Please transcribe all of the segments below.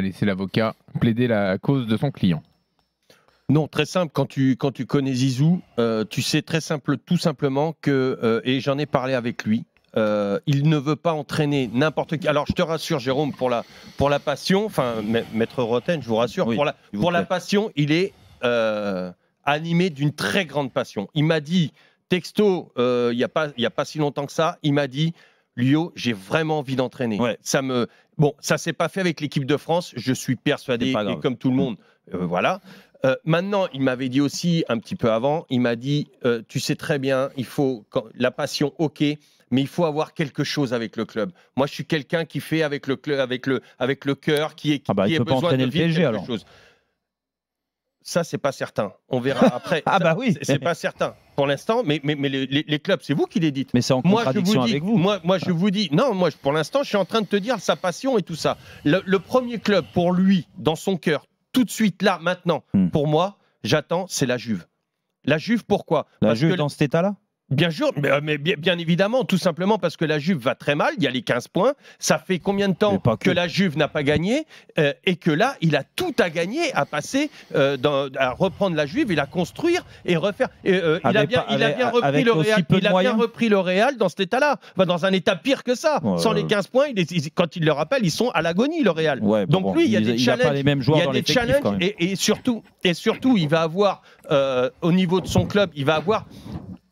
laisser l'avocat plaider la cause de son client. Non, très simple. Quand tu, quand tu connais Zizou, euh, tu sais très simple, tout simplement que, euh, et j'en ai parlé avec lui, euh, il ne veut pas entraîner n'importe qui. Alors je te rassure, Jérôme, pour la, pour la passion, enfin, maître Roten, je vous rassure, pour, la, passion, il est animé d'une très grande passion. Il m'a dit, texto, il n'y a, pas, y a pas si longtemps que ça, il m'a dit, Léo, j'ai vraiment envie d'entraîner. Ouais. Ça me bon, ça s'est pas fait avec l'équipe de France. Je suis persuadé, comme tout le monde, euh, voilà. Euh, maintenant, il m'avait dit aussi un petit peu avant, il m'a dit, euh, tu sais très bien, il faut quand, la passion, ok, mais il faut avoir quelque chose avec le club. Moi, je suis quelqu'un qui fait avec le club, avec le avec le cœur, qui est qui, ah bah, qui il est peut de le PSG, quelque alors. chose ça, c'est pas certain. On verra après. ah bah oui. C'est pas certain pour l'instant, mais, mais, les, clubs, c'est vous qui les dites. Mais c'est en contradiction avec vous. Moi, moi, je ah. vous dis, non, moi, pour l'instant, je suis en train de te dire sa passion et tout ça. Le, premier club pour lui, dans son cœur, tout de suite, là, maintenant, hmm. pour moi, j'attends, c'est la Juve. La Juve, pourquoi La Juve dans cet état-là Bien sûr, mais, euh, bien, évidemment, tout simplement parce que la Juve va très mal, il y a les 15 points, ça fait combien de temps que. la Juve n'a pas gagné euh, et que là, il a tout à gagner à passer, euh, à reprendre la Juve et la construire et refaire. il, a bien, repris le Real, il a bien repris le Real dans cet état-là, dans un état pire que ça. Sans les 15 points, il quand il le rappelle, ils sont à l'agonie, le Real. Donc lui, il y a des challenges. il y a des challenges et, et, surtout, et surtout, il va avoir, au niveau de son club, il va avoir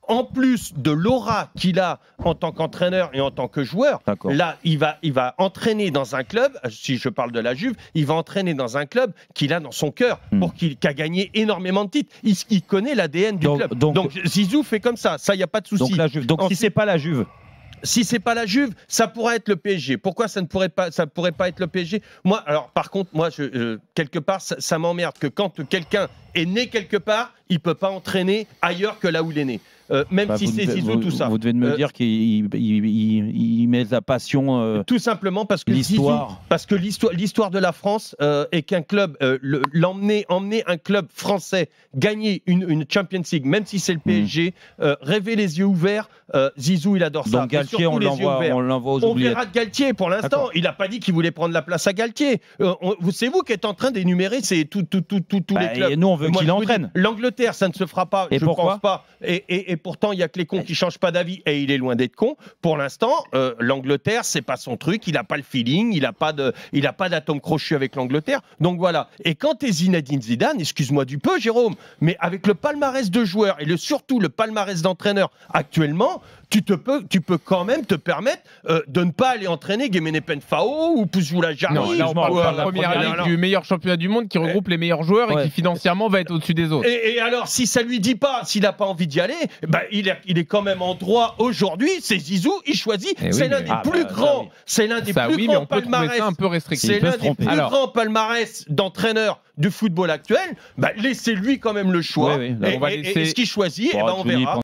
en plus de l'aura qu'il a en tant qu'entraîneur et en tant que joueur, là, il va, il va entraîner dans un club, si je parle de la Juve, il va entraîner dans un club qu'il a dans son cœur, qui hmm. pour qu'il a gagné énormément de titres. Il, connaît l'ADN du club. Donc, Zizou fait comme ça, ça, il n'y a pas de souci. Donc, la ce donc si c'est pas la Juve si c'est pas la Juve, ça pourrait être le PSG. Pourquoi ça ne pourrait pas, ça pourrait pas être le PSG Moi, alors par contre, moi, euh, quelque part, ça m'emmerde que quand quelqu'un est né quelque part, il peut pas entraîner ailleurs que là où il est né. Euh, même bah, si c'est Zizou, tout ça. Vous devez me euh, dire qu'il met la passion. Euh, tout simplement parce que l'histoire, parce que l'histoire de la France est qu'un club l'emmener, emmener un club français gagner une, une Champions League, même si c'est le hmm. PSG, rêver les yeux ouverts. Zizou, il adore ça. Donc Galtier, on l'envoie, on l'envoie aux On verra de Galtier pour l'instant. Il n'a pas dit qu'il voulait prendre la place à Galtier. c'est vous qui êtes en train d'énumérer tous tout, tout, tout, tous les bah, clubs qu'il L'Angleterre, ça ne se fera pas, et je pense pas. Et, pourtant, il n'y a que les cons qui changent pas d'avis. Et il est loin d'être con. Pour l'instant, euh, l'Angleterre, c'est pas son truc. Il n'a pas le feeling. Il n'a pas de, il a pas d'atome crochu avec l'Angleterre. Donc voilà. Et quand tu es Zinedine Zidane, excuse-moi du peu, Jérôme, mais avec le palmarès de joueurs et le, surtout le palmarès d'entraîneurs actuellement, tu, te peux, tu peux quand même te permettre euh, de ne pas aller entraîner Gemenephen Fao ou Pouzoula Jarry. Non, là, on parle ou, de la première, ligue du meilleur championnat du monde qui regroupe les meilleurs joueurs et qui financièrement être au-dessus des autres. Et, alors, si ça lui dit pas, s'il n'a pas envie d'y aller, bah, il, est, il est quand même en droit aujourd'hui. C'est Zizou, il choisit. c'est l'un des plus grands. C'est l'un des plus grands palmarès. C'est l'un des plus grands palmarès d'entraîneur du football actuel. Bah, Laissez-lui quand même le choix. et, ce qu'il choisit, eh ben, on verra.